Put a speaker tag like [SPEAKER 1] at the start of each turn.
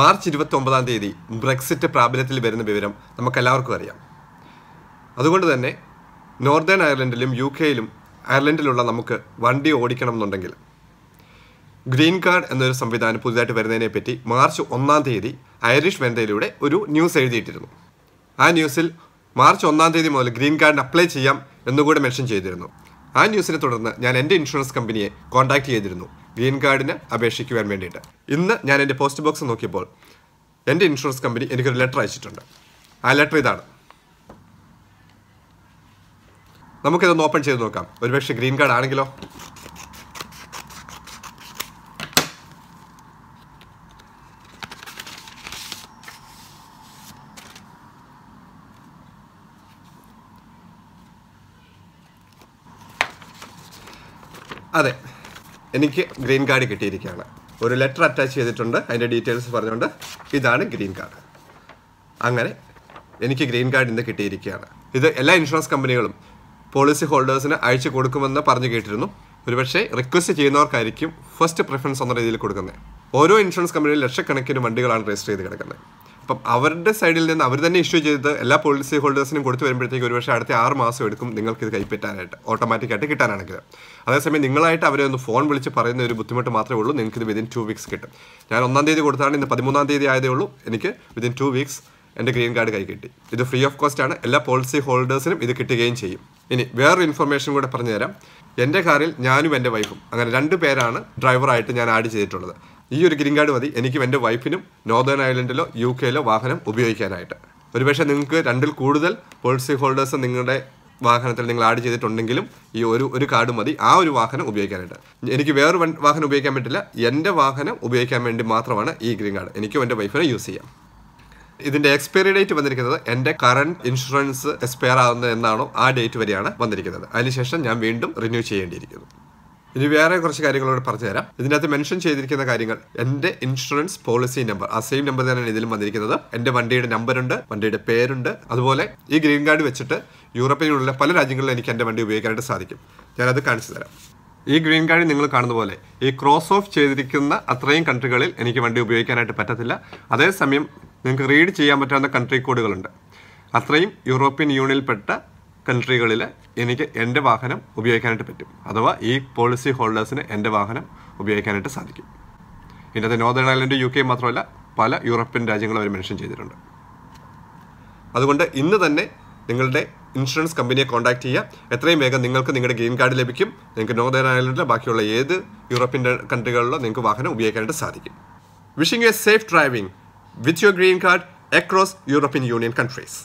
[SPEAKER 1] March ഇരുപത്തി ഒമ്പതാം തീയതി ബ്രെക്സിറ്റ് പ്രാബല്യത്തിൽ വരുന്ന വിവരം നമുക്കെല്ലാവർക്കും അറിയാം അതുകൊണ്ട് തന്നെ നോർത്തേൺ അയർലൻഡിലും യു കെയിലും അയർലൻഡിലുള്ള നമുക്ക് വണ്ടി ഓടിക്കണം എന്നുണ്ടെങ്കിൽ ഗ്രീൻ കാർഡ് എന്നൊരു സംവിധാനം പുതുതായിട്ട് വരുന്നതിനെ പറ്റി മാർച്ച് ഒന്നാം തീയതി ഐറിഷ് വനിതയിലൂടെ ഒരു ന്യൂസ് എഴുതിയിട്ടിരുന്നു ആ ന്യൂസിൽ മാർച്ച് ഒന്നാം തീയതി മുതൽ ഗ്രീൻ കാർഡിന് അപ്ലൈ ചെയ്യാം എന്നുകൂടെ മെൻഷൻ ചെയ്തിരുന്നു ആ ന്യൂസിനെ തുടർന്ന് ഞാൻ എൻ്റെ ഇൻഷുറൻസ് കമ്പനിയെ കോൺടാക്ട് ചെയ്തിരുന്നു ഗ്രീൻ കാർഡിന് അപേക്ഷിക്കുവാൻ വേണ്ടിയിട്ട് ഇന്ന് ഞാൻ എൻ്റെ പോസ്റ്റ് ബോക്സ് നോക്കിയപ്പോൾ എൻ്റെ ഇൻഷുറൻസ് കമ്പനി എനിക്കൊരു ലെറ്റർ അയച്ചിട്ടുണ്ട് ആ ലെറ്റർ ഇതാണ് നമുക്കിതൊന്ന് ഓപ്പൺ ചെയ്ത് നോക്കാം ഒരുപക്ഷെ ഗ്രീൻ കാർഡ് ആണെങ്കിലോ അതെ എനിക്ക് ഗ്രീൻ കാർഡ് കിട്ടിയിരിക്കുകയാണ് ഒരു ലെറ്റർ അറ്റാച്ച് ചെയ്തിട്ടുണ്ട് അതിൻ്റെ ഡീറ്റെയിൽസ് പറഞ്ഞുകൊണ്ട് ഇതാണ് ഗ്രീൻ കാർഡ് അങ്ങനെ എനിക്ക് ഗ്രീൻ കാർഡ് ഇന്ന് കിട്ടിയിരിക്കുകയാണ് ഇത് എല്ലാ ഇൻഷുറൻസ് കമ്പനികളും പോളിസി ഹോൾഡേഴ്സിന് അയച്ചു കൊടുക്കുമെന്ന് പറഞ്ഞു കേട്ടിരുന്നു ഒരുപക്ഷെ റിക്വസ്റ്റ് ചെയ്യുന്നവർക്കായിരിക്കും ഫസ്റ്റ് പ്രിഫറൻസ് എന്ന രീതിയിൽ കൊടുക്കുന്നത് ഓരോ ഇൻഷുറൻസ് കമ്പനിയിലും ലക്ഷക്കണക്കിന് വണ്ടികളാണ് രജിസ്റ്റർ ചെയ്ത് കിടക്കുന്നത് അപ്പം അവരുടെ സൈഡിൽ നിന്ന് അവർ തന്നെ ഇഷ്യൂ ചെയ്ത് എല്ലാ പോളിസി ഹോൾഡേഴ്സിനും കൊടുത്തു വരുമ്പോഴത്തേക്ക് ഒരുപക്ഷെ അടുത്ത ആറ് മാസം എടുക്കും നിങ്ങൾക്ക് ഇത് കൈപ്പറ്റാനായിട്ട് ഓട്ടോമാറ്റിക്കായിട്ട് കിട്ടാനാണെങ്കിൽ അതേസമയം നിങ്ങളായിട്ട് അവരെ ഒന്ന് ഫോൺ വിളിച്ച് പറയുന്ന ഒരു ബുദ്ധിമുട്ട് മാത്രമേ ഉള്ളൂ നിങ്ങൾക്ക് ഇത് വിതിൻ ടു വീക്സ് കിട്ടും ഞാൻ ഒന്നാം തീയതി കൊടുത്താണ് ഇന്ന് പതിമൂന്നാം തീയതി ആയതേ ഉള്ളൂ എനിക്ക് വിതിൻ ടു വീക്സ് എൻ്റെ ഗ്രീൻ കാർഡ് കൈ കിട്ടി ഇത് ഫ്രീ ഓഫ് കോസ്റ്റ് ആണ് എല്ലാ പോളിസി ഹോൾഡേഴ്സിനും ഇത് കിട്ടുകയും ചെയ്യും ഇനി വേറൊരു ഇൻഫർമേഷൻ കൂടെ പറഞ്ഞുതരാം എൻ്റെ കാറിൽ ഞാനും എൻ്റെ വൈഫും അങ്ങനെ രണ്ട് പേരാണ് ഡ്രൈവറായിട്ട് ഞാൻ ആഡ് ചെയ്തിട്ടുള്ളത് ഈ ഒരു ഗ്രീൻ കാർഡ് മതി എനിക്കും എൻ്റെ വൈഫിനും നോർത്തേൺ ഐലൻഡിലോ യു കെയിലോ വാഹനം ഉപയോഗിക്കാനായിട്ട് ഒരുപക്ഷെ നിങ്ങൾക്ക് രണ്ടിൽ കൂടുതൽ പോളിസി ഹോൾഡേഴ്സ് നിങ്ങളുടെ വാഹനത്തിൽ നിങ്ങൾ ആഡ് ചെയ്തിട്ടുണ്ടെങ്കിലും ഈ ഒരു ഒരു കാർഡ് മതി ആ ഒരു വാഹനം ഉപയോഗിക്കാനായിട്ട് എനിക്ക് വേറൊരു വാഹനം ഉപയോഗിക്കാൻ പറ്റില്ല എൻ്റെ വാഹനം ഉപയോഗിക്കാൻ വേണ്ടി മാത്രമാണ് ഈ ഗ്രീൻ കാർഡ് എനിക്കും എൻ്റെ വൈഫിനും യൂസ് ചെയ്യാം ഇതിൻ്റെ എക്സ്പയറി ഡേറ്റ് വന്നിരിക്കുന്നത് എൻ്റെ കറണ്ട് ഇൻഷുറൻസ് എക്സ്പയർ ആവുന്നത് എന്നാണോ ആ ഡേറ്റ് വരെയാണ് വന്നിരിക്കുന്നത് അതിനുശേഷം ഞാൻ വീണ്ടും റിന്യൂ ചെയ്യേണ്ടിയിരിക്കുന്നു ഇനി വേറെ കുറച്ച് കാര്യങ്ങളോട് പറഞ്ഞു തരാം ഇതിനകത്ത് മെൻഷൻ ചെയ്തിരിക്കുന്ന കാര്യങ്ങൾ എൻ്റെ ഇൻഷുറൻസ് പോളിസി നമ്പർ ആ സെയിം നമ്പർ തന്നെയാണ് ഇതിലും വന്നിരിക്കുന്നത് എൻ്റെ വണ്ടിയുടെ നമ്പർ ഉണ്ട് വണ്ടിയുടെ പേരുണ്ട് അതുപോലെ ഈ ഗ്രീൻ കാർഡ് വെച്ചിട്ട് യൂറോപ്യൻ യൂണിയനിലെ പല രാജ്യങ്ങളിലും എനിക്ക് എൻ്റെ വണ്ടി ഉപയോഗിക്കാനായിട്ട് സാധിക്കും ഞാനത് കാണിച്ചു തരാം ഈ ഗ്രീൻ കാർഡ് നിങ്ങൾ കാണുന്ന പോലെ ഈ ക്രോസ് ഓഫ് ചെയ്തിരിക്കുന്ന അത്രയും കൺട്രികളിൽ എനിക്ക് വണ്ടി ഉപയോഗിക്കാനായിട്ട് പറ്റത്തില്ല അതേസമയം നിങ്ങൾക്ക് റീഡ് ചെയ്യാൻ പറ്റാവുന്ന കൺട്രി കോഡുകളുണ്ട് അത്രയും യൂറോപ്യൻ യൂണിയനിൽപ്പെട്ട കൺട്രികളിലെ എനിക്ക് എൻ്റെ വാഹനം ഉപയോഗിക്കാനായിട്ട് പറ്റും അഥവാ ഈ പോളിസി ഹോൾഡേഴ്സിന് എൻ്റെ വാഹനം ഉപയോഗിക്കാനായിട്ട് സാധിക്കും ഇതിനകത്ത് നോർത്തേൺ ഐലൻഡ് യു കെ മാത്രമല്ല പല യൂറോപ്യൻ രാജ്യങ്ങളും അവർ മെൻഷൻ ചെയ്തിട്ടുണ്ട് അതുകൊണ്ട് ഇന്ന് തന്നെ നിങ്ങളുടെ ഇൻഷുറൻസ് കമ്പനിയെ കോൺടാക്ട് ചെയ്യുക എത്രയും വേഗം നിങ്ങൾക്ക് നിങ്ങളുടെ ഗ്രീൻ കാർഡ് ലഭിക്കും നിങ്ങൾക്ക് നോർത്തേൺ ഐലൻഡിലെ ബാക്കിയുള്ള ഏത് യൂറോപ്യൻ കൺട്രികളിലോ നിങ്ങൾക്ക് വാഹനം ഉപയോഗിക്കാനായിട്ട് സാധിക്കും wishing a safe driving with your green card across European Union countries